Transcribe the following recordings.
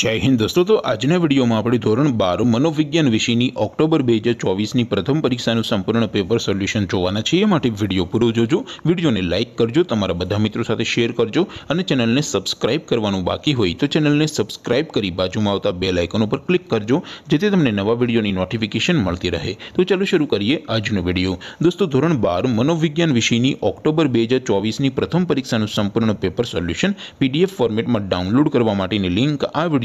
जय हिंद दोस्तों तो आज ने वीडियो में आपणो ધોરણ 12 મનોવિજ્ઞાન વિષયની ઓક્ટોબર 2024 ની પ્રથમ પરીક્ષાનું સંપૂર્ણ પેપર સોલ્યુશન જોવાના છે એ માટે વિડિયો પૂરો જોજો વિડિયોને લાઈક કરજો તમારા બધા મિત્રો સાથે શેર કરજો અને ચેનલને સબ્સ્ક્રાઇબ કરવાનું બાકી હોય તો ચેનલને સબ્સ્ક્રાઇબ કરી બાજુમાં આવતા બેલ આઇકન ઉપર ક્લિક કરજો જેથી તમને નવા વીડિયોની નોટિફિકેશન મળતી રહે તો ચલો શરૂ કરીએ આજનો વીડિયો દોસ્તો ધોરણ 12 મનોવિજ્ઞાન વિષયની ઓક્ટોબર 2024 ની પ્રથમ પરીક્ષાનું સંપૂર્ણ પેપર સોલ્યુશન પીડીએફ ફોર્મેટમાં ડાઉનલોડ કરવા માટેની લિંક આ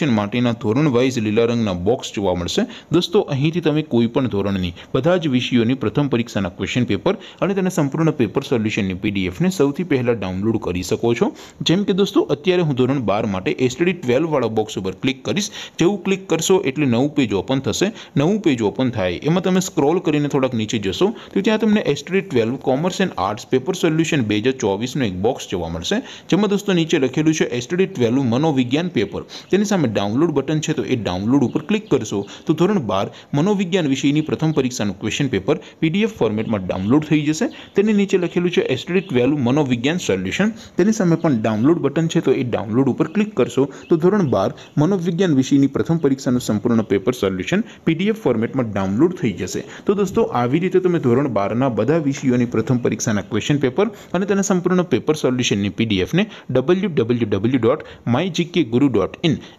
સૉલ્યુશન માટેનો ધોરણ 12 લીલા રંગનો બોક્સ જોવા મળશે. દોસ્તો અહીંથી તમે કોઈપણ ધોરણની બધા જ વિષયોની પ્રથમ પરીક્ષાના ક્વેશ્ચન પેપર અને તેના સંપૂર્ણ પેપર સોલ્યુશનની પીડીએફ ને સૌથી પહેલા ડાઉનલોડ કરી શકો છો. જેમ કે દોસ્તો અત્યારે હું ધોરણ 12 માટે STD 12 વાળો બોક્સ ઉપર ક્લિક કરિસ. જેવું ક્લિક કરશો એટલે નવું પેજ ઓપન થશે. નવું પેજ ઓપન થાય એમાં તમે સ્ક્રોલ કરીને થોડક નીચે જોશો તો ત્યાં તમને STD 12 commerce and arts paper solution 2024 નો એક બોક્સ જોવા મળશે. જેમ મે દોસ્તો નીચે લખેલું છે STD 12 મનોવિજ્ઞાન પેપર. તેની તમે ડાઉનલોડ બટન છે તો એ ડાઉનલોડ ઉપર ક્લિક કરશો તો ધોરણ બાર મનોવિજ્ઞાન વિષયની પ્રથમ પરીક્ષાનું ક્વેશ્ચન પેપર પીડીએફ ફોર્મેટમાં ડાઉનલોડ થઈ જશે તેની નીચે લખેલું છે એસટી ટ્વેલ્વ મનોવિજ્ઞાન સોલ્યુશન તેની સામે પણ ડાઉનલોડ બટન છે તો એ ડાઉનલોડ ઉપર ક્લિક કરશો તો ધોરણ બાર મનોવિજ્ઞાન વિષયની પ્રથમ પરીક્ષાનું સંપૂર્ણ પેપર સોલ્યુશન પીડીએફ ફોર્મેટમાં ડાઉનલોડ થઈ જશે તો દોસ્તો આવી રીતે તમે ધોરણ બારના બધા વિષયોની પ્રથમ પરીક્ષાના ક્વેશ્ચન પેપર અને તેના સંપૂર્ણ પેપર સોલ્યુશનની પીડીએફને W W W dot my GK Guru dot in